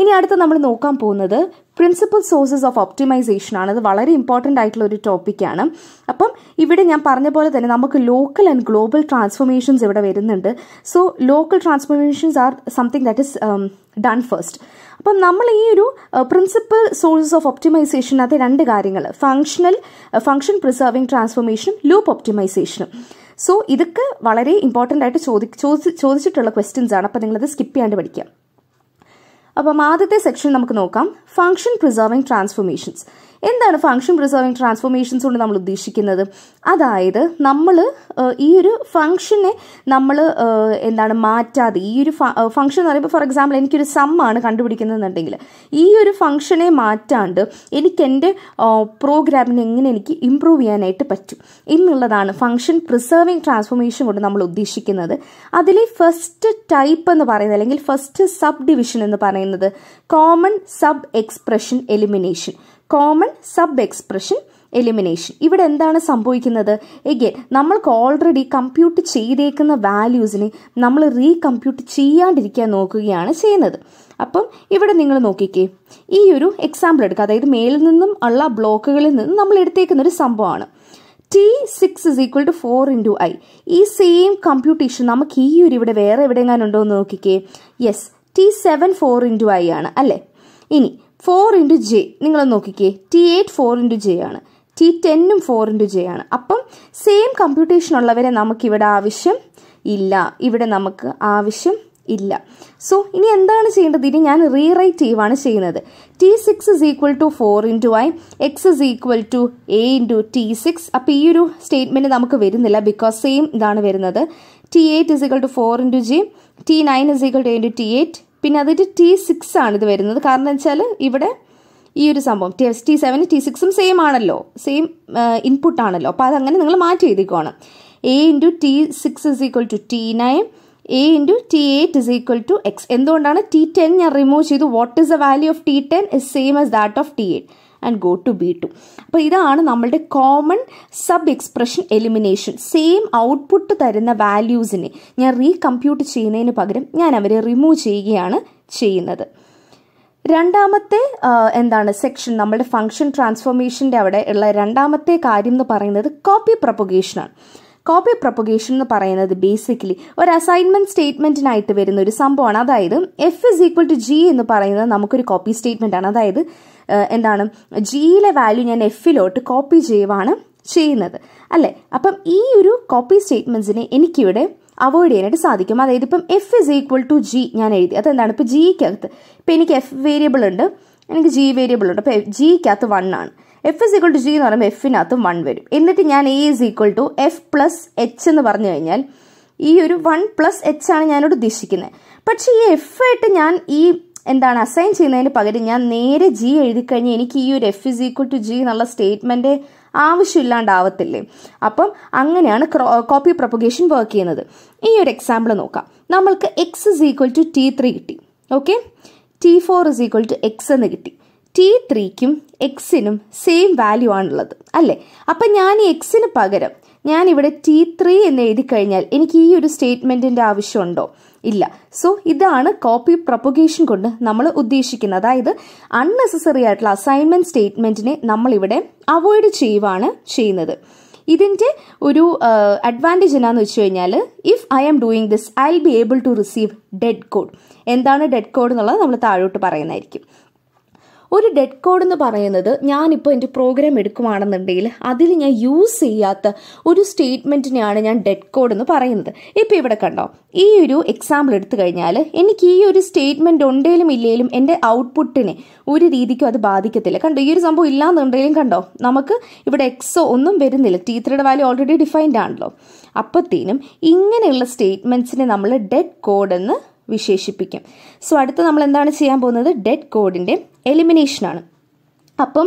ഇനി അടുത്ത് നമ്മൾ നോക്കാൻ പോകുന്നത് പ്രിൻസിപ്പൽ സോഴ്സസ് ഓഫ് ഒപ്റ്റിമൈസേഷൻ ആണ് അത് വളരെ ഇമ്പോർട്ടൻ്റ് ആയിട്ടുള്ള ഒരു ടോപ്പിക്കാണ് അപ്പം ഇവിടെ ഞാൻ പറഞ്ഞ പോലെ തന്നെ നമുക്ക് ലോക്കൽ ആൻഡ് ഗ്ലോബൽ ട്രാൻസ്ഫോർമേഷൻസ് ഇവിടെ വരുന്നുണ്ട് so local transformations are something that is done first അപ്പം നമ്മൾ ഈ ഒരു പ്രിൻസിപ്പൽ സോഴ്സസ് ഓഫ് ഒപ്റ്റിമൈസേഷനകത്ത് രണ്ട് കാര്യങ്ങൾ ഫങ്ഷണൽ ഫങ്ഷൻ പ്രിസർവിങ് ട്രാൻസ്ഫോർമേഷനും ലൂപ്പ് ഒപ്റ്റിമൈസേഷനും സോ ഇതൊക്കെ വളരെ ഇമ്പോർട്ടൻ്റ് ആയിട്ട് ചോദി ചോദിച്ചിട്ടുള്ള ക്വസ്റ്റ്യൻസ് ആണ് അപ്പം നിങ്ങളത് സ്കിപ്പ് ചെയ്യാണ്ട് പഠിക്കാം അപ്പം ആദ്യത്തെ സെക്ഷൻ നമുക്ക് നോക്കാം ഫംഗ്ഷൻ പ്രിസർവിംഗ് ട്രാൻസ്ഫോർമേഷൻസ് എന്താണ് ഫംഗ്ഷൻ പ്രിസർവിംഗ് ട്രാൻസ്ഫോർമേഷൻസ് കൊണ്ട് നമ്മൾ ഉദ്ദേശിക്കുന്നത് അതായത് നമ്മൾ ഈ ഒരു ഫംഗ്ഷനെ നമ്മൾ എന്താണ് മാറ്റാതെ ഈ ഒരു ഫംഗ്ഷൻ എന്ന് പറയുമ്പോൾ ഫോർ എക്സാമ്പിൾ എനിക്കൊരു സമ്മാണ് കണ്ടുപിടിക്കുന്നതെന്നുണ്ടെങ്കിൽ ഈ ഒരു ഫംഗ്ഷനെ മാറ്റാണ്ട് എനിക്ക് എൻ്റെ പ്രോഗ്രാമിനെ എങ്ങനെ എനിക്ക് ഇമ്പ്രൂവ് ചെയ്യാനായിട്ട് പറ്റും എന്നുള്ളതാണ് ഫംഗ്ഷൻ പ്രിസർവിംഗ് ട്രാൻസ്ഫോർമേഷൻ കൊണ്ട് നമ്മൾ ഉദ്ദേശിക്കുന്നത് അതിലെ ഫസ്റ്റ് ടൈപ്പ് എന്ന് പറയുന്നത് അല്ലെങ്കിൽ ഫസ്റ്റ് സബ് ഡിവിഷൻ എന്ന് പറയുന്നത് പറയുന്നത് common sub expression elimination common sub expression elimination ഇവിടെ എന്താണ് സംഭവിക്കുന്നത് എഗെ നമ്മൾക്ക് ഓൾറെഡി കമ്പ്യൂട്ട് ചെയ്തേക്കുന്ന വാല്യൂസിനെ നമ്മൾ റീകമ്പ്യൂട്ട് ചെയ്യാണ്ടിരിക്കാൻ നോക്കുകയാണ് ചെയ്യുന്നത് അപ്പം ഇവിടെ നിങ്ങൾ നോക്കിക്കേ ഈ ഒരു എക്സാമ്പിൾ എടുക്കുക അതായത് മേലിൽ നിന്നും ഉള്ള ബ്ലോക്കുകളിൽ നിന്നും നമ്മൾ എടുത്തേക്കുന്ന ഒരു സംഭവമാണ് T six is equal to four into I ഈ സെയിം കമ്പ്യൂട്ടേഷൻ നമുക്ക് ഈ ഒരു ഇവിടെ വേറെ എവിടെയെങ്ങാനും ഉണ്ടോ എന്ന് നോക്കിക്കേ yes T seven four into I ആണ് അല്ലേ ഇനി ഫോർ ഇൻറ്റു ജെ നിങ്ങൾ നോക്കിക്കേ T eight four into J ആണ് ടി ടെന്നും ഫോർ ഇൻറ്റു ജെ ആണ് അപ്പം സെയിം കമ്പ്യൂട്ടേഷൻ ഉള്ളവരെ നമുക്കിവിടെ ആവശ്യം ഇല്ല ഇവിടെ നമുക്ക് ആവശ്യം ഇല്ല സോ ഇനി എന്താണ് ചെയ്യേണ്ടത് ഇനി ഞാൻ റീറൈറ്റ് ചെയ്യുവാണ് ചെയ്യുന്നത് T six is equal to four into I X is equal to A into T six അപ്പം ഈ ഒരു സ്റ്റേറ്റ്മെൻറ്റ് നമുക്ക് വരുന്നില്ല ബിക്കോസ് സെയിം ഇതാണ് വരുന്നത് T eight is equal to four into G T nine is equal to A into T eight പിന്നെ അതിൻ്റെ T six ആണ് ഇത് വരുന്നത് കാരണം വെച്ചാൽ ഇവിടെ ഈ ഒരു സംഭവം T S T seven T സിക്സും സെയിം ആണല്ലോ സെയിം ഇൻപുട്ട് ആണല്ലോ അപ്പോൾ അതങ്ങനെ നിങ്ങൾ മാറ്റി എഴുതിക്കോണം A into T six is equal to T nine A into T eight is equal to X എന്തുകൊണ്ടാണ് ടി ടെൻ ഞാൻ റിമൂവ് ചെയ്തു what is the value of T ten is same as that of T eight and go to B two അപ്പോൾ ഇതാണ് നമ്മളുടെ common sub expression elimination same output തരുന്ന വാല്യൂസിനെ ഞാൻ റീകമ്പ്യൂട്ട് ചെയ്യുന്നതിന് പകരം ഞാൻ അവരെ റിമൂവ് ചെയ്യുകയാണ് ചെയ്യുന്നത് രണ്ടാമത്തെ എന്താണ് സെക്ഷൻ നമ്മുടെ ഫംഗ്ഷൻ ട്രാൻസ്ഫോർമേഷൻ്റെ അവിടെ ഉള്ള രണ്ടാമത്തെ കാര്യം എന്ന് പറയുന്നത് കോപ്പി പ്രൊപ്പഗേഷനാണ് കോപ്പി പ്രൊപ്പഗേഷൻ എന്ന് പറയുന്നത് ബേസിക്കലി ഒരു അസൈൻമെന്റ് സ്റ്റേറ്റ്മെന്റിനായിട്ട് വരുന്ന ഒരു സംഭവമാണ് അതായത് F is equal to G എന്ന് പറയുന്നത് നമുക്കൊരു കോപ്പി സ്റ്റേറ്റ്മെന്റ് ആണ് അതായത് എന്താണ് ജിയിലെ വാല്യൂ ഞാൻ എഫിലോട്ട് കോപ്പി ചെയ്യുവാണ് ചെയ്യുന്നത് അല്ലേ അപ്പം ഈ ഒരു കോപ്പി സ്റ്റേറ്റ്മെന്റ്സിനെ എനിക്കിവിടെ അവോയ്ഡ് ചെയ്യാനായിട്ട് സാധിക്കും അതായത് ഇപ്പം F is equal to G ഞാൻ എഴുതി അതെന്താണ് ഇപ്പം ജിക്കകത്ത് ഇപ്പം എനിക്ക് എഫ് വേരിയബിൾ ഉണ്ട് എനിക്ക് ജി വേരിയബിൾ ഉണ്ട് അപ്പോൾ ജിക്കകത്ത് വൺ ആണ് F is equal to G എന്ന് പറയുമ്പോൾ എഫിനകത്ത് വൺ വരും എന്നിട്ട് ഞാൻ A is equal to F plus H എന്ന് പറഞ്ഞു കഴിഞ്ഞാൽ ഈ ഒരു വൺ പ്ലസ് എച്ച് ആണ് ഞാനോട് ഉദ്ദേശിക്കുന്നത് പക്ഷേ ഈ എഫ് ആയിട്ട് ഞാൻ ഈ എന്താണ് അസൈൻ ചെയ്യുന്നതിന് പകരം ഞാൻ നേരെ ജി എഴുതിക്കഴിഞ്ഞാൽ എനിക്ക് ഈ ഒരു F is equal to G എന്നുള്ള സ്റ്റേറ്റ്മെൻറ്റ് ആവശ്യമില്ലാണ്ടാവത്തില്ലേ അപ്പം അങ്ങനെയാണ് കോപ്പി പ്രൊപ്പഗേഷൻ വർക്ക് ചെയ്യുന്നത് ഈ ഒരു എക്സാമ്പിൾ നോക്കാം നമ്മൾക്ക് X is equal to T three കിട്ടി okay T four is equal to X എന്ന് കിട്ടി ടി ത്രീക്കും എക്സിനും സെയിം വാല്യൂ ആണുള്ളത് അല്ലേ അപ്പം ഞാൻ ഈ എക്സിന് പകരം ഞാൻ ഇവിടെ ടി ത്രീ എന്ന് എഴുതി കഴിഞ്ഞാൽ എനിക്ക് ഈ ഒരു സ്റ്റേറ്റ്മെൻറ്റിൻ്റെ ആവശ്യമുണ്ടോ ഇല്ല സോ ഇതാണ് കോപ്പി പ്രൊപ്പഗേഷൻ കൊണ്ട് നമ്മൾ ഉദ്ദേശിക്കുന്നത് അതായത് അൺനെസസറി ആയിട്ടുള്ള അസൈൻമെൻറ്റ് സ്റ്റേറ്റ്മെൻറ്റിനെ നമ്മളിവിടെ അവോയ്ഡ് ചെയ്യുവാണ് ചെയ്യുന്നത് ഇതിൻ്റെ ഒരു അഡ്വാൻറ്റേജ് എന്നാന്ന് വെച്ച് കഴിഞ്ഞാൽ if I am doing this I be able to receive dead code എന്താണ് ഡെഡ് കോഡ് എന്നുള്ളത് നമ്മൾ താഴോട്ട് പറയുന്നതായിരിക്കും ഒരു ഡെഡ് കോഡ് എന്ന് പറയുന്നത് ഞാനിപ്പോൾ എൻ്റെ പ്രോഗ്രാം എടുക്കുവാണെന്നുണ്ടെങ്കിൽ അതിൽ ഞാൻ യൂസ് ചെയ്യാത്ത ഒരു സ്റ്റേറ്റ്മെൻറ്റിനെയാണ് ഞാൻ ഡെഡ് കോഡ് എന്ന് പറയുന്നത് ഇപ്പോൾ ഇവിടെ കണ്ടോ ഈ ഒരു എക്സാമ്പിൾ എടുത്തു കഴിഞ്ഞാൽ എനിക്ക് ഈ ഒരു സ്റ്റേറ്റ്മെൻ്റ് ഉണ്ടെങ്കിലും ഇല്ലെങ്കിലും എൻ്റെ ഔട്ട്പുട്ടിനെ ഒരു രീതിക്കും അത് ബാധിക്കത്തില്ല കണ്ടോ ഈ ഒരു സംഭവം ഇല്ലാന്നുണ്ടെങ്കിലും കണ്ടോ നമുക്ക് ഇവിടെ എക്സോ ഒന്നും വരുന്നില്ല ടീച്ചറുടെ വാല്യൂ ഓൾറെഡി ഡിഫൈൻഡ് ആണല്ലോ അപ്പോഴത്തേനും ഇങ്ങനെയുള്ള സ്റ്റേറ്റ്മെൻറ്റ്സിനെ നമ്മൾ ഡെഡ് കോഡ് എന്ന് വിശേഷിപ്പിക്കാം സോ അടുത്ത് നമ്മൾ എന്താണ് ചെയ്യാൻ പോകുന്നത് ഡെഡ് കോഡിൻ്റെ എലിമിനേഷനാണ് അപ്പം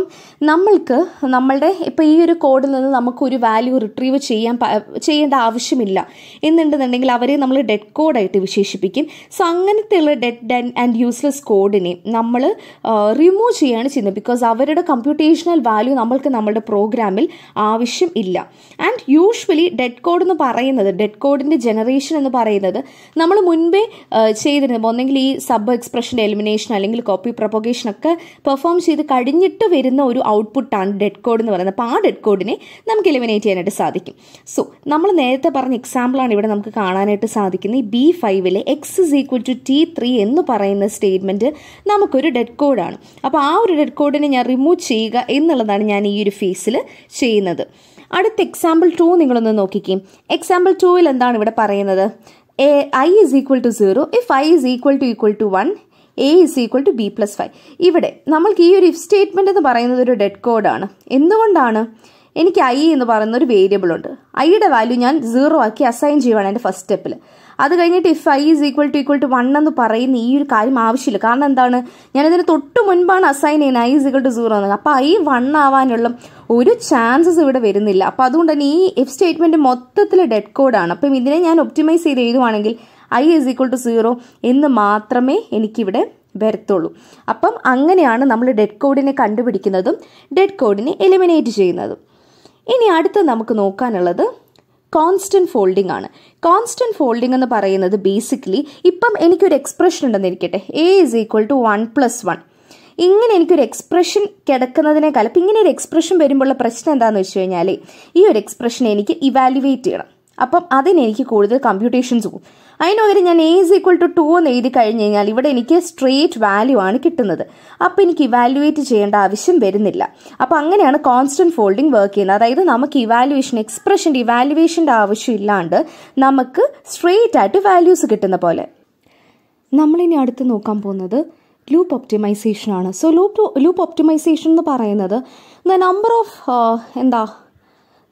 നമ്മൾക്ക് നമ്മളുടെ ഇപ്പോൾ ഈ ഒരു കോഡിൽ നിന്ന് നമുക്കൊരു വാല്യൂ റിട്രീവ് ചെയ്യാൻ ചെയ്യേണ്ട ആവശ്യമില്ല എന്നുണ്ടെന്നുണ്ടെങ്കിൽ അവരെ നമ്മൾ ഡെഡ് കോഡായിട്ട് വിശേഷിപ്പിക്കും സോ അങ്ങനത്തെയുള്ള ഡെഡ് ആൻഡ് യൂസ്ലെസ് കോഡിനെ നമ്മൾ റിമൂവ് ചെയ്യാണ് ചെയ്യുന്നത് ബിക്കോസ് അവരുടെ കമ്പ്യൂട്ടേഷണൽ വാല്യൂ നമ്മൾക്ക് നമ്മുടെ പ്രോഗ്രാമിൽ ആവശ്യം ഇല്ല ആൻഡ് യൂഷ്വലി ഡെഡ് കോഡ് എന്ന് പറയുന്നത് ഡെഡ് കോഡിൻ്റെ ജനറേഷൻ എന്ന് പറയുന്നത് നമ്മൾ മുൻപേ ചെയ്തിരുന്നത് ഒന്നെങ്കിൽ ഈ സബ് എക്സ്പ്രഷൻ്റെ എലിമിനേഷൻ അല്ലെങ്കിൽ കോപ്പി പ്രൊപ്പഗേഷൻ ഒക്കെ പെർഫോം ചെയ്ത് കഴിഞ്ഞിട്ട് നേരിട്ട് വരുന്ന ഒരു ഔട്ട്പുട്ടാണ് ഡെഡ് കോഡ് എന്ന് പറയുന്നത് അപ്പോൾ ആ ഡെഡ് കോഡിനെ നമുക്ക് എലിമിനേറ്റ് ചെയ്യാനായിട്ട് സാധിക്കും സോ നമ്മൾ നേരത്തെ പറഞ്ഞ എക്സാമ്പിളാണ് ഇവിടെ നമുക്ക് കാണാനായിട്ട് സാധിക്കുന്നത് ഈ ബി ഫൈവിലെ X is equal to T three എന്ന് പറയുന്ന സ്റ്റേറ്റ്മെൻറ്റ് നമുക്കൊരു ഡെഡ് കോഡാണ് അപ്പോൾ ആ ഒരു ഡെഡ് കോഡിനെ ഞാൻ റിമൂവ് ചെയ്യുക എന്നുള്ളതാണ് ഞാൻ ഈ ഒരു ഫേസിൽ ചെയ്യുന്നത് അടുത്ത എക്സാമ്പിൾ ടു നിങ്ങളൊന്ന് നോക്കിക്കേ എക്സാമ്പിൾ ടുവിൽ എന്താണ് ഇവിടെ പറയുന്നത് A I is equal to zero if I is equal to equal to one A is equal to B plus five ഇവിടെ നമ്മൾക്ക് ഈ ഒരു ഇഫ് സ്റ്റേറ്റ്മെൻറ്റ് എന്ന് പറയുന്നത് ഒരു ഡെഡ് കോഡാണ് എന്തുകൊണ്ടാണ് എനിക്ക് ഐ എന്ന് പറയുന്ന ഒരു വേരിയബിൾ ഉണ്ട് ഐയുടെ വാല്യൂ ഞാൻ സീറോ ആക്കി അസൈൻ ചെയ്യുവാണ് എൻ്റെ ഫസ്റ്റ് സ്റ്റെപ്പിൽ അത് കഴിഞ്ഞിട്ട് if I is equal to equal to one എന്ന് പറയുന്ന ഈ ഒരു കാര്യം ആവശ്യമില്ല കാരണം എന്താണ് ഞാനിതിന് തൊട്ട് മുൻപാണ് അസൈൻ ചെയ്യുന്നത് I is equal to zero എന്ന് അപ്പോൾ ഐ വൺ ആവാനുള്ള ഒരു ചാൻസസ് ഇവിടെ വരുന്നില്ല അപ്പോൾ അതുകൊണ്ട് തന്നെ ഈ എഫ് സ്റ്റേറ്റ്മെൻറ്റ് മൊത്തത്തിൽ ഡെഡ് കോഡാണ് അപ്പം ഇതിനെ ഞാൻ ഒപ്റ്റിമൈസ് ചെയ്ത് എഴുതുവാണെങ്കിൽ I is equal to zero എന്ന് മാത്രമേ എനിക്കിവിടെ വരത്തുള്ളൂ അപ്പം അങ്ങനെയാണ് നമ്മൾ ഡെഡ് കോഡിനെ കണ്ടുപിടിക്കുന്നതും ഡെഡ് കോഡിനെ എലിമിനേറ്റ് ചെയ്യുന്നതും ഇനി അടുത്ത് നമുക്ക് നോക്കാനുള്ളത് കോൺസ്റ്റന്റ് ഫോൾഡിംഗ് ആണ് കോൺസ്റ്റന്റ് ഫോൾഡിംഗ് എന്ന് പറയുന്നത് ബേസിക്കലി ഇപ്പം എനിക്കൊരു എക്സ്പ്രഷൻ ഉണ്ടെന്ന് ഇരിക്കട്ടെ A is equal to one plus one ഇങ്ങനെ എനിക്കൊരു എക്സ്പ്രഷൻ കിടക്കുന്നതിനേക്കാൾ അപ്പം ഇങ്ങനെ ഒരു എക്സ്പ്രഷൻ വരുമ്പോഴുള്ള പ്രശ്നം എന്താണെന്ന് വെച്ച് കഴിഞ്ഞാൽ ഈ ഒരു എക്സ്പ്രഷൻ എനിക്ക് ഇവാലുവേറ്റ് ചെയ്യണം അപ്പം അതിനെനിക്ക് കൂടുതൽ കമ്പ്യൂട്ടേഷൻസ് പോകും അതിന് ഞാൻ ഏസ് ഈക്വൽ ടു ടു എന്ന് എഴുതി കഴിഞ്ഞ് കഴിഞ്ഞാൽ ഇവിടെ എനിക്ക് സ്ട്രേറ്റ് വാല്യൂ ആണ് കിട്ടുന്നത് അപ്പോൾ എനിക്ക് ഇവാലുവേറ്റ് ചെയ്യേണ്ട ആവശ്യം വരുന്നില്ല അപ്പോൾ അങ്ങനെയാണ് കോൺസ്റ്റന്റ് ഫോൾഡിംഗ് വർക്ക് ചെയ്യുന്നത് അതായത് നമുക്ക് ഇവാലുവേഷൻ എക്സ്പ്രഷൻ്റെ ഇവാലുവേഷൻ്റെ ആവശ്യം ഇല്ലാണ്ട് നമുക്ക് സ്ട്രേറ്റ് ആയിട്ട് വാല്യൂസ് കിട്ടുന്ന പോലെ നമ്മളിനി അടുത്ത് നോക്കാൻ പോകുന്നത് ലൂപ്പ് ഒപ്റ്റിമൈസേഷൻ ആണ് സോ ലൂപ്പ് ലൂപ്പ് ഒപ്റ്റിമൈസേഷൻ എന്ന് പറയുന്നത് ദ നമ്പർ ഓഫ് എന്താ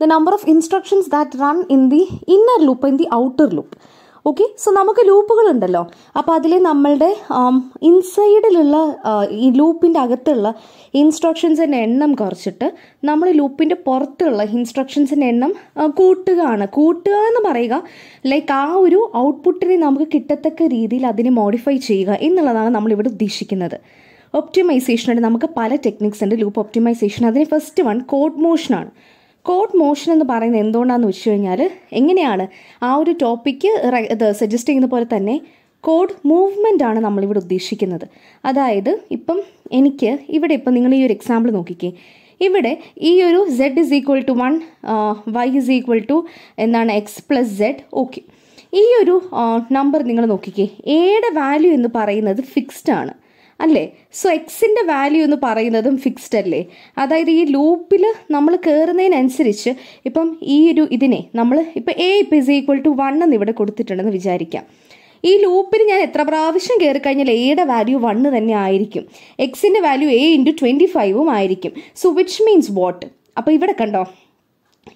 the number of instructions that run in the inner loop in the outer loop okay so നമുക്ക് ലൂപ്പുകൾ ഉണ്ടല്ലോ അപ്പോൾ അതിൽ നമ്മളുടെ ഇൻസൈഡിലുള്ള ഈ ലൂപ്പിൻ്റെ അകത്തുള്ള ഇൻസ്ട്രക്ഷൻസിൻ്റെ എണ്ണം കുറച്ചിട്ട് നമ്മൾ ലൂപ്പിൻ്റെ പുറത്തുള്ള ഇൻസ്ട്രക്ഷൻസിൻ്റെ എണ്ണം കൂട്ടുകയാണ് കൂട്ടുക എന്ന് പറയുക ലൈക്ക് ആ ഒരു ഔട്ട്പുട്ടിനെ നമുക്ക് കിട്ടത്തക്ക രീതിയിൽ അതിനെ മോഡിഫൈ ചെയ്യുക എന്നുള്ളതാണ് നമ്മളിവിടെ ഉദ്ദേശിക്കുന്നത് ഒപ്റ്റിമൈസേഷനായിട്ട് നമുക്ക് പല ടെക്നിക്സ് ഉണ്ട് ലൂപ്പ് ഒപ്റ്റിമൈസേഷൻ അതിന് ഫസ്റ്റ് വൺ കോഡ് മോഷനാണ് കോഡ് മോഷൻ എന്ന് പറയുന്നത് എന്തുകൊണ്ടാണെന്ന് വെച്ച് കഴിഞ്ഞാൽ എങ്ങനെയാണ് ആ ഒരു ടോപ്പിക്ക് ഇത് സജസ്റ്റ് ചെയ്യുന്ന പോലെ തന്നെ കോഡ് മൂവ്മെൻ്റ് ആണ് നമ്മളിവിടെ ഉദ്ദേശിക്കുന്നത് അതായത് ഇപ്പം എനിക്ക് ഇവിടെ ഇപ്പം നിങ്ങൾ ഈ ഒരു എക്സാമ്പിൾ നോക്കിക്കേ ഇവിടെ ഈ ഒരു Z is equal to one Y is equal to എന്നാണ് എക്സ് പ്ലസ് സെഡ് ഓക്കെ ഈ ഒരു നമ്പർ നിങ്ങൾ നോക്കിക്കേ എയുടെ വാല്യൂ എന്ന് പറയുന്നത് ഫിക്സ്ഡ് ആണ് അല്ലേ സോ എക്സിൻ്റെ വാല്യൂ എന്ന് പറയുന്നതും ഫിക്സ്ഡ് അല്ലേ അതായത് ഈ ലൂപ്പിൽ നമ്മൾ കയറുന്നതിനനുസരിച്ച് ഇപ്പം ഈ ഒരു ഇതിനെ നമ്മൾ ഇപ്പം എ ഇപ്പം ഇസ് ഈക്വൽ ടു വൺ എന്ന് ഇവിടെ കൊടുത്തിട്ടുണ്ടെന്ന് വിചാരിക്കാം ഈ ലൂപ്പിൽ ഞാൻ എത്ര പ്രാവശ്യം കയറി കഴിഞ്ഞാൽ എയുടെ വാല്യൂ വണ് തന്നെ ആയിരിക്കും എക്സിൻ്റെ വാല്യൂ എ ഇൻറ്റു ട്വൻറ്റി ഫൈവും ആയിരിക്കും സോ വിച്ച് മീൻസ് വാട്ട് അപ്പോൾ ഇവിടെ കണ്ടോ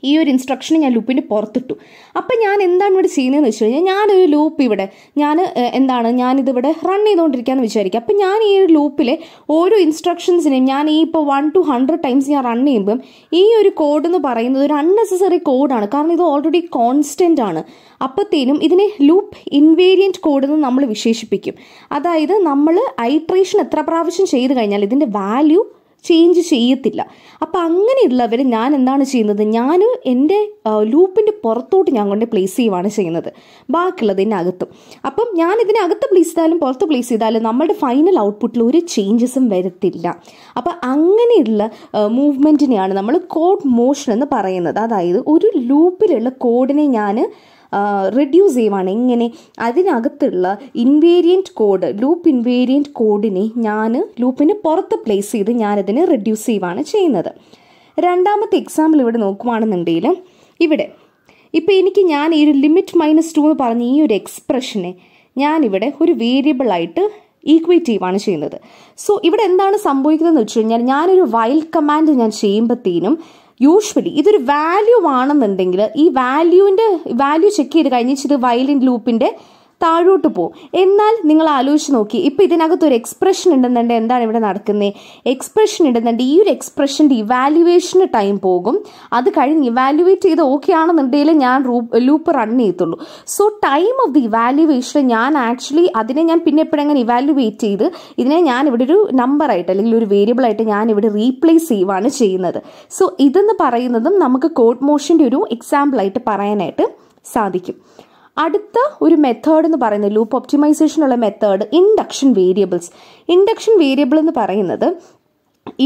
ഈ ഒരു ഇൻസ്ട്രക്ഷൻ ഞാൻ ലൂപ്പിൻ്റെ പുറത്തിട്ടു അപ്പം ഞാൻ എന്താണ് ഇവിടെ ചെയ്യുന്നതെന്ന് വെച്ച് കഴിഞ്ഞാൽ ഞാനൊരു ലൂപ്പ് ഇവിടെ ഞാൻ എന്താണ് ഞാനിതിവിടെ റൺ ചെയ്തുകൊണ്ടിരിക്കുകയെന്ന് വിചാരിക്കുക അപ്പം ഞാൻ ഈ ഒരു ലൂപ്പിലെ ഓരോ ഇൻസ്ട്രക്ഷൻസിനെയും ഞാൻ ഈ ഇപ്പോൾ വൺ ടു ഹൺഡ്രഡ് ടൈംസ് ഞാൻ റൺ ചെയ്യുമ്പം ഈ ഒരു കോഡ് എന്ന് പറയുന്നത് ഒരു അൺനെസസറി കോഡാണ് കാരണം ഇത് ഓൾറെഡി കോൺസ്റ്റൻ്റ് ആണ് അപ്പോഴത്തേനും ഇതിനെ ലൂപ്പ് ഇൻവേരിയൻറ്റ് കോഡ് എന്ന് നമ്മൾ വിശേഷിപ്പിക്കും അതായത് നമ്മൾ ഐട്രേഷൻ എത്ര പ്രാവശ്യം ചെയ്ത് കഴിഞ്ഞാൽ ഇതിൻ്റെ വാല്യൂ ചേഞ്ച് ചെയ്യത്തില്ല അപ്പം അങ്ങനെയുള്ളവർ ഞാൻ എന്താണ് ചെയ്യുന്നത് ഞാൻ എൻ്റെ ലൂപ്പിൻ്റെ പുറത്തോട്ട് ഞാൻ കൊണ്ട് പ്ലേസ് ചെയ്യുവാണ് ചെയ്യുന്നത് ബാക്കിയുള്ളതിനകത്തും അപ്പം ഞാൻ ഇതിനകത്ത് പ്ലേസ് ചെയ്താലും പുറത്ത് പ്ലേസ് ചെയ്താലും നമ്മുടെ ഫൈനൽ ഔട്ട്പുട്ടിൽ ഒരു ചേഞ്ചസും വരത്തില്ല അപ്പം അങ്ങനെയുള്ള മൂവ്മെൻറ്റിനെയാണ് നമ്മൾ കോഡ് മോഷൻ എന്ന് പറയുന്നത് അതായത് ഒരു ലൂപ്പിലുള്ള കോഡിനെ ഞാൻ റെഡ്യൂസ് ചെയ്യുവാണ് എങ്ങനെ അതിനകത്തുള്ള ഇൻവേരിയൻറ്റ് കോഡ് ലൂപ്പ് ഇൻവേരിയൻറ്റ് കോഡിനെ ഞാൻ ലൂപ്പിന് പുറത്ത് പ്ലേസ് ചെയ്ത് ഞാനതിനെ റെഡ്യൂസ് ചെയ്യുവാണ് ചെയ്യുന്നത് രണ്ടാമത്തെ എക്സാമ്പിൾ ഇവിടെ നോക്കുവാണെന്നുണ്ടെങ്കിൽ ഇവിടെ ഇപ്പം എനിക്ക് ഞാൻ ഈ ഒരു ലിമിറ്റ് മൈനസ് ടു എന്ന് പറഞ്ഞ ഈ ഒരു എക്സ്പ്രഷനെ ഞാനിവിടെ ഒരു വേരിയബിളായിട്ട് ഈക്വേറ്റ് ചെയ്യുവാണ് ചെയ്യുന്നത് സോ ഇവിടെ എന്താണ് സംഭവിക്കുന്നതെന്ന് വെച്ച് കഴിഞ്ഞാൽ ഞാനൊരു വൈൽഡ് കമാൻഡ് ഞാൻ ചെയ്യുമ്പോഴത്തേനും യൂഷ്വലി ഇതൊരു വാല്യൂ ആണെന്നുണ്ടെങ്കിൽ ഈ വാല്യൂവിൻ്റെ വാല്യൂ ചെക്ക് ചെയ്ത് കഴിഞ്ഞിട്ട് ഇത് വയലിൻ ലൂപ്പിൻ്റെ താഴോട്ട് പോകും എന്നാൽ നിങ്ങൾ ആലോചിച്ച് നോക്കി ഇപ്പം ഇതിനകത്ത് ഒരു എക്സ്പ്രഷൻ ഉണ്ടെന്നുണ്ട് എന്താണ് ഇവിടെ നടക്കുന്നത് എക്സ്പ്രഷൻ ഉണ്ടെന്നുണ്ട് ഈ ഒരു എക്സ്പ്രഷൻ്റെ ഇവാലുവേഷന് ടൈം പോകും അത് കഴിഞ്ഞ് ഇവാലുവേറ്റ് ചെയ്ത് ഓക്കെ ആണെന്നുണ്ടെങ്കിൽ ഞാൻ ലൂപ്പ് റൺ ചെയ്യത്തുള്ളൂ so time of the evaluation ഞാൻ ആക്ച്വലി അതിനെ ഞാൻ പിന്നെ എപ്പോഴെങ്ങനെ ഇവാലുവേറ്റ് ചെയ്ത് ഇതിനെ ഞാൻ ഇവിടെ ഒരു നമ്പറായിട്ട് അല്ലെങ്കിൽ ഒരു വേരിയബിൾ ആയിട്ട് ഞാൻ ഇവിടെ റീപ്ലേസ് ചെയ്യുവാണ് ചെയ്യുന്നത് സോ ഇതെന്ന് പറയുന്നതും നമുക്ക് കോഡ് മോഷൻ്റെ ഒരു എക്സാമ്പിളായിട്ട് പറയാനായിട്ട് സാധിക്കും അടുത്ത ഒരു മെത്തേഡ് എന്ന് പറയുന്നത് ലൂപ്പ് ഒപ്റ്റിമൈസേഷനുള്ള method induction variables induction variable എന്ന് പറയുന്നത്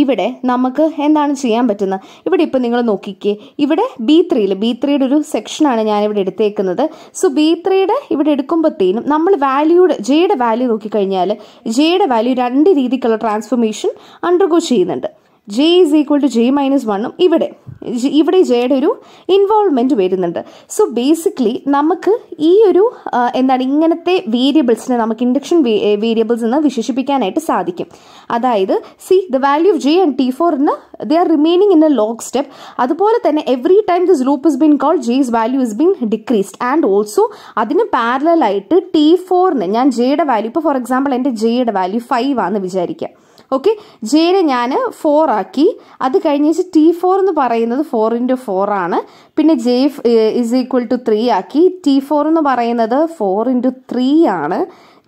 ഇവിടെ നമുക്ക് എന്താണ് ചെയ്യാൻ പറ്റുന്നത് ഇവിടെ ഇപ്പം നിങ്ങൾ നോക്കിക്കേ ഇവിടെ ബി ത്രീയിൽ ബി ത്രീയുടെ ഒരു സെക്ഷനാണ് ഞാനിവിടെ എടുത്തേക്കുന്നത് സോ ബി ത്രീയുടെ ഇവിടെ എടുക്കുമ്പോഴത്തേനും നമ്മൾ വാല്യൂയുടെ ജെയുടെ വാല്യൂ നോക്കിക്കഴിഞ്ഞാൽ ജെയുടെ വാല്യൂ രണ്ട് രീതിക്കുള്ള ട്രാൻസ്ഫോർമേഷൻ അണ്ടർഗോ ചെയ്യുന്നുണ്ട് J is equal to J minus വണ്ണും ഇവിടെ ഇവിടെ ജെയുടെ ഒരു ഇൻവോൾവ്മെൻ്റ് വരുന്നുണ്ട് സോ ബേസിക്കലി നമുക്ക് ഈ ഒരു എന്താണ് ഇങ്ങനത്തെ വേരിയബിൾസിനെ നമുക്ക് ഇൻഡക്ഷൻ വേരിയബിൾസ് എന്ന് വിശേഷിപ്പിക്കാനായിട്ട് സാധിക്കും അതായത് C the value of J and T four ഇന്ന് they are remaining in a lock step അതുപോലെ തന്നെ every time this loop is been call J's value is been decreased and also അതിന് പാരലായിട്ട് T ഫോറിന് ഞാൻ ജെയുടെ വാല്യൂ ഇപ്പോൾ for example എൻ്റെ ജെയുടെ വാല്യൂ ഫൈവ് ആണെന്ന് വിചാരിക്കുക ഓക്കെ ജെയിനെ ഞാൻ ഫോർ ആക്കി അത് കഴിഞ്ഞ് വെച്ച് ടി ഫോർ എന്ന് പറയുന്നത് ഫോർ ഇൻറ്റു ഫോർ ആണ് പിന്നെ J is equal to three ആക്കി ടി ഫോർ എന്ന് പറയുന്നത് ഫോർ ഇൻറ്റു ത്രീ ആണ്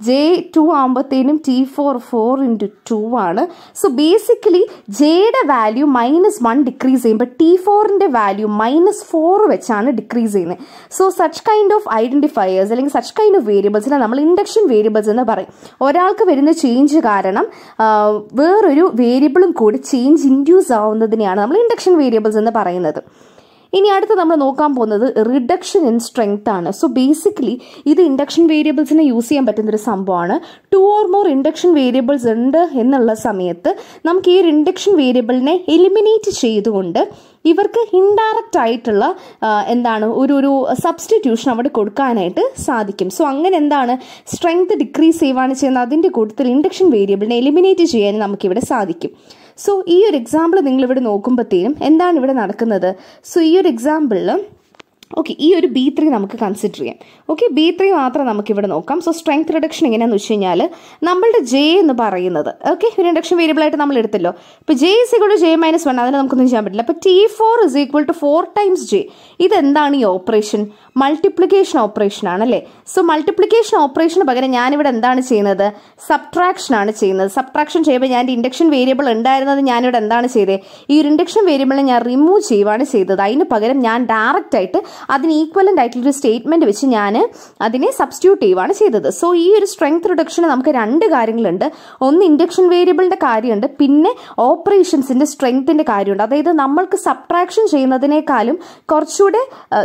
ജെ ടു ആകുമ്പോഴത്തേനും T four four into two ആണ് സോ ബേസിക്കലി ജെയുടെ വാല്യൂ മൈനസ് വൺ ഡിക്രീസ് ചെയ്യുമ്പോൾ ടി ഫോറിൻ്റെ വാല്യൂ മൈനസ് ഫോർ വെച്ചാണ് ഡിക്രീസ് ചെയ്യുന്നത് so such kind of identifiers അല്ലെങ്കിൽ സച്ച് കൈൻഡ് ഓഫ് വേരിയബിൾസിനെ നമ്മൾ ഇൻഡക്ഷൻ വേരിയബിൾസ് എന്ന് പറയും ഒരാൾക്ക് വരുന്ന ചേഞ്ച് കാരണം വേറൊരു വേരിയബിളും കൂടി ചേഞ്ച് ഇൻഡ്യൂസ് ആവുന്നതിനെയാണ് നമ്മൾ ഇൻഡക്ഷൻ വേരിയബിൾസ് എന്ന് പറയുന്നത് ഇനി അടുത്ത് നമ്മൾ നോക്കാൻ പോകുന്നത് റിഡക്ഷൻ ഇൻ സ്ട്രെങ്ത് ആണ് സോ ബേസിക്കലി ഇത് ഇൻഡക്ഷൻ വേരിയബിൾസിനെ യൂസ് ചെയ്യാൻ പറ്റുന്ന ഒരു സംഭവമാണ് two or more induction variables ഉണ്ട് എന്നുള്ള സമയത്ത് നമുക്ക് ഈ ഒരു ഇൻഡക്ഷൻ വേരിയബിളിനെ എലിമിനേറ്റ് ചെയ്തുകൊണ്ട് ഇവർക്ക് ഇൻഡയറക്റ്റ് ആയിട്ടുള്ള എന്താണ് ഒരു ഒരു സബ്സ്റ്റിറ്റ്യൂഷൻ അവിടെ കൊടുക്കാനായിട്ട് സാധിക്കും സോ അങ്ങനെ എന്താണ് സ്ട്രെങ്ത് ഡിക്രീസ് ചെയ്യുവാണ് ചെയ്യുന്നത് അതിൻ്റെ കൂട്ടത്തിൽ ഇൻഡക്ഷൻ വേരിയബിളിനെ എലിമിനേറ്റ് ചെയ്യാൻ നമുക്കിവിടെ സാധിക്കും സോ ഈ ഒരു എക്സാമ്പിൾ നിങ്ങളിവിടെ നോക്കുമ്പോഴത്തേനും എന്താണ് ഇവിടെ നടക്കുന്നത് സോ ഈ ഒരു എക്സാമ്പിളിൽ ഓക്കെ ഈ ഒരു ബി ത്രീ നമുക്ക് കൺസിഡർ ചെയ്യാം ഓക്കെ ബി ത്രീ മാത്രം നമുക്കിവിടെ നോക്കാം സോ സ്ട്രെങ്ത് റിഡക്ഷൻ എങ്ങനെയാണെന്ന് വെച്ച് കഴിഞ്ഞാൽ നമ്മളുടെ ജെ എന്ന് പറയുന്നത് ഓക്കെ ഒരു ഇൻഡക്ഷൻ വേരിയബിൾ ആയിട്ട് നമ്മൾ എടുത്തല്ലോ ഇപ്പോൾ J is equal to J minus one അതിന് നമുക്കൊന്നും ചെയ്യാൻ പറ്റില്ല അപ്പോൾ T four is equal to four times J ഇതെന്താണ് ഈ ഓപ്പറേഷൻ മൾട്ടിപ്ലിക്കേഷൻ ഓപ്പറേഷൻ ആണല്ലേ സോ മൾട്ടിപ്ലിക്കേഷൻ ഓപ്പറേഷന് പകരം ഞാനിവിടെ എന്താണ് ചെയ്യുന്നത് സബ്ട്രാക്ഷൻ ആണ് ചെയ്യുന്നത് സബ്ട്രാക്ഷൻ ചെയ്യുമ്പോൾ ഞാൻ ഇൻഡക്ഷൻ വേരിയബിൾ ഉണ്ടായിരുന്നത് ഞാനിവിടെ എന്താണ് ചെയ്തത് ഈ ഒരു ഇൻഡക്ഷൻ വേരിയബിളിനെ ഞാൻ റിമൂവ് ചെയ്യുവാണ് ചെയ്തത് അതിന് പകരം ഞാൻ ഡയറക്റ്റ് ആയിട്ട് അതിന് ഈക്വലൻ്റ് ആയിട്ടുള്ളൊരു സ്റ്റേറ്റ്മെൻറ്റ് വെച്ച് ഞാൻ അതിനെ സബ്സ്റ്റിറ്റ്യൂട്ട് ചെയ്യുവാണ് ചെയ്തത് സോ ഈ ഒരു സ്ട്രെങ്ത് റിഡക്ഷന് നമുക്ക് രണ്ട് കാര്യങ്ങളുണ്ട് ഒന്ന് ഇൻഡക്ഷൻ വേരിയബിളിൻ്റെ കാര്യമുണ്ട് പിന്നെ ഓപ്പറേഷൻസിൻ്റെ സ്ട്രെങ്ത്തിൻ്റെ കാര്യമുണ്ട് അതായത് നമ്മൾക്ക് സബ്ട്രാക്ഷൻ ചെയ്യുന്നതിനേക്കാളും കുറച്ചുകൂടെ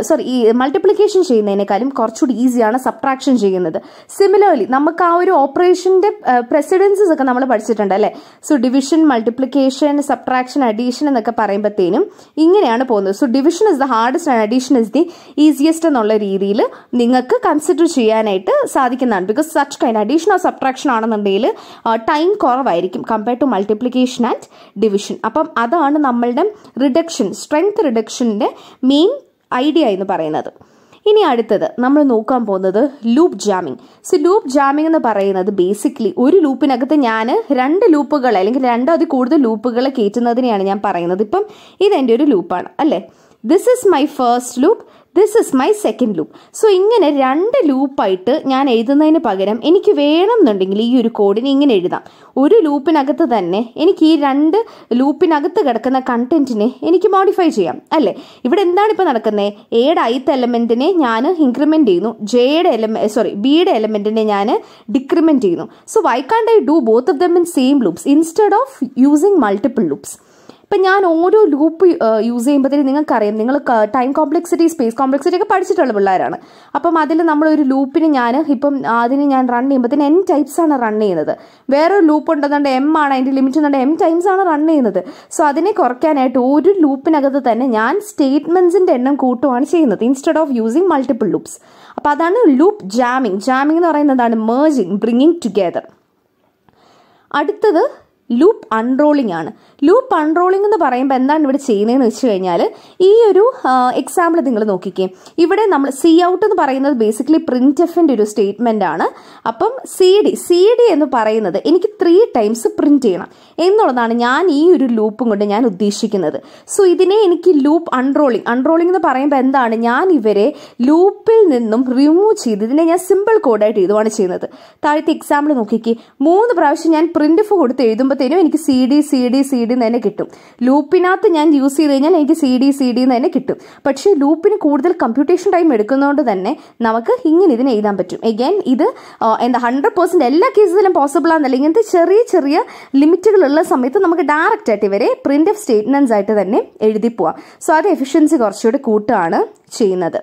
സോറി ഈ മൾട്ടിപ്ലിക്കേഷൻ ചെയ്യുന്നതിനേക്കാളും കുറച്ചുകൂടി ഈസിയാണ് സബ്ട്രാക്ഷൻ ചെയ്യുന്നത് സിമിലർലി നമുക്ക് ആ ഒരു ഓപ്പറേഷൻ്റെ പ്രസിഡൻസസ് ഒക്കെ നമ്മൾ പഠിച്ചിട്ടുണ്ട് അല്ലേ so division multiplication subtraction addition എന്നൊക്കെ പറയുമ്പോഴത്തേനും ഇങ്ങനെയാണ് പോകുന്നത് so division is the hardest and addition is the easiest എന്നുള്ള രീതിയിൽ നിങ്ങൾക്ക് കൺസിഡർ ചെയ്യാനായിട്ട് സാധിക്കുന്നതാണ് because such kind addition of subtraction ആണെന്നുണ്ടെങ്കിൽ ടൈം കുറവായിരിക്കും compare to multiplication and division അപ്പം അതാണ് നമ്മളുടെ റിഡക്ഷൻ സ്ട്രെങ്ത് റിഡക്ഷൻ്റെ മെയിൻ ഐഡിയ എന്ന് പറയുന്നത് ഇനി അടുത്തത് നമ്മൾ നോക്കാൻ പോകുന്നത് loop jamming so loop jamming എന്ന് പറയുന്നത് ബേസിക്കലി ഒരു ലൂപ്പിനകത്ത് ഞാൻ രണ്ട് ലൂപ്പുകൾ അല്ലെങ്കിൽ രണ്ടോ അതിൽ കൂടുതൽ ലൂപ്പുകൾ കയറ്റുന്നതിനെയാണ് ഞാൻ പറയുന്നത് ഇപ്പം ഇതെൻ്റെ ഒരു ലൂപ്പാണ് അല്ലേ this is my first loop this is my second loop so ഇങ്ങനെ രണ്ട് ലൂപ്പായിട്ട് ഞാൻ എഴുതുന്നതിന് പകരം എനിക്ക് വേണമെന്നുണ്ടെങ്കിൽ ഈ ഒരു കോഡിന് ഇങ്ങനെ എഴുതാം ഒരു ലൂപ്പിനകത്ത് തന്നെ എനിക്ക് ഈ രണ്ട് ലൂപ്പിനകത്ത് കിടക്കുന്ന കണ്ടന്റിനെ എനിക്ക് മോഡിഫൈ ചെയ്യാം അല്ലേ ഇവിടെ എന്താണ് ഇപ്പോൾ നടക്കുന്നത് എയുടെ ഐത്ത് എലമെൻറ്റിനെ ഞാൻ ഇൻക്രിമെന്റ് ചെയ്യുന്നു ജെയുടെ എലമെ സോറി ബിയുടെ എലമെൻറ്റിനെ ഞാൻ ഡിക്രിമെന്റ് ചെയ്യുന്നു so why can't I do both of them in same loops instead of using multiple loops ഇപ്പം ഞാൻ ഓരോ ലൂപ്പ് യൂസ് ചെയ്യുമ്പോഴത്തേക്കും നിങ്ങൾക്കറിയാം നിങ്ങൾ ടൈം കോംപ്ലക്സിറ്റി സ്പേസ് കോംപ്ലക്സിറ്റി ഒക്കെ പഠിച്ചിട്ടുള്ള പിള്ളേരാണ് അപ്പം അതിൽ നമ്മളൊരു ലൂപ്പിന് ഞാൻ ഇപ്പം അതിന് ഞാൻ റൺ ചെയ്യുമ്പോഴത്തേന് എൻ ടൈപ്സ് ആണ് റൺ ചെയ്യുന്നത് വേറൊരു ലൂപ്പ് ഉണ്ടെന്നുണ്ട് എം ആണ് അതിൻ്റെ ലിമിറ്റ് എന്നുണ്ട് എം ടൈംസ് ആണ് റൺ ചെയ്യുന്നത് സോ അതിനെ കുറയ്ക്കാനായിട്ട് ഒരു ലൂപ്പിനകത്ത് തന്നെ ഞാൻ സ്റ്റേറ്റ്മെന്റ്സിന്റെ എണ്ണം കൂട്ടുകയാണ് ചെയ്യുന്നത് instead of using multiple loops അപ്പോൾ അതാണ് ലൂപ്പ് ജാമിങ് ജാമിങ് എന്ന് പറയുന്നതാണ് മേർജിങ് ബ്രിങ്ങിങ് ടുഗെദർ അടുത്തത് ലൂപ്പ് അൺറോളിംഗ് ആണ് ലൂപ്പ് അൺറോളിംഗ് എന്ന് പറയുമ്പോൾ എന്താണ് ഇവിടെ ചെയ്യുന്നതെന്ന് വെച്ച് കഴിഞ്ഞാൽ ഈ ഒരു എക്സാമ്പിൾ നിങ്ങൾ നോക്കിക്കേ ഇവിടെ നമ്മൾ സി ഔട്ട് എന്ന് പറയുന്നത് ബേസിക്കലി പ്രിന്റ് എഫിൻ്റെ ഒരു സ്റ്റേറ്റ്മെൻ്റ് ആണ് അപ്പം സി ഡി സി ഡി എന്ന് പറയുന്നത് എനിക്ക് ത്രീ ടൈംസ് പ്രിന്റ് ചെയ്യണം എന്നുള്ളതാണ് ഞാൻ ഈ ഒരു ലൂപ്പും കൊണ്ട് ഞാൻ ഉദ്ദേശിക്കുന്നത് സോ ഇതിനെ എനിക്ക് ലൂപ്പ് അൺറോളിംഗ് അൺറോളിംഗ് എന്ന് പറയുമ്പോൾ എന്താണ് ഞാൻ ഇവരെ ലൂപ്പിൽ നിന്നും റിമൂവ് ചെയ്ത് ഇതിനെ ഞാൻ സിമ്പിൾ കോഡായിട്ട് എഴുതുവാണ് ചെയ്യുന്നത് താഴത്തെ എക്സാമ്പിൾ നോക്കിക്കേ മൂന്ന് പ്രാവശ്യം ഞാൻ പ്രിന്റ് എഫ് കൊടുത്ത് എഴുതുമ്പോൾ ചെയ്യുമ്പോഴത്തേനും എനിക്ക് C D C D C D എന്ന് തന്നെ കിട്ടും ലൂപ്പിനകത്ത് ഞാൻ യൂസ് ചെയ്ത് കഴിഞ്ഞാൽ എനിക്ക് സി ഡി സി ഡി എന്ന് തന്നെ കിട്ടും പക്ഷേ ലൂപ്പിന് കൂടുതൽ കമ്പ്യൂട്ടേഷൻ ടൈം എടുക്കുന്നതുകൊണ്ട് തന്നെ നമുക്ക് ഇങ്ങനെ ഇതിനെ എഴുതാൻ പറ്റും എഗെയിൻ ഇത് എന്താ ഹൺഡ്രഡ് പേഴ്സെൻറ്റ് എല്ലാ കേസിലും പോസിബിൾ ആണെന്നല്ല ഇങ്ങനത്തെ ചെറിയ ചെറിയ ലിമിറ്റുകളുള്ള സമയത്ത് നമുക്ക് ഡയറക്റ്റ് ആയിട്ട് ഇവരെ പ്രിൻ്റ് ഓഫ് സ്റ്റേറ്റ്മെൻറ്റ്സ് ആയിട്ട് തന്നെ എഴുതി പോവാം സോ അത് എഫിഷ്യൻസി കുറച്ചുകൂടി കൂട്ടുകയാണ് ചെയ്യുന്നത്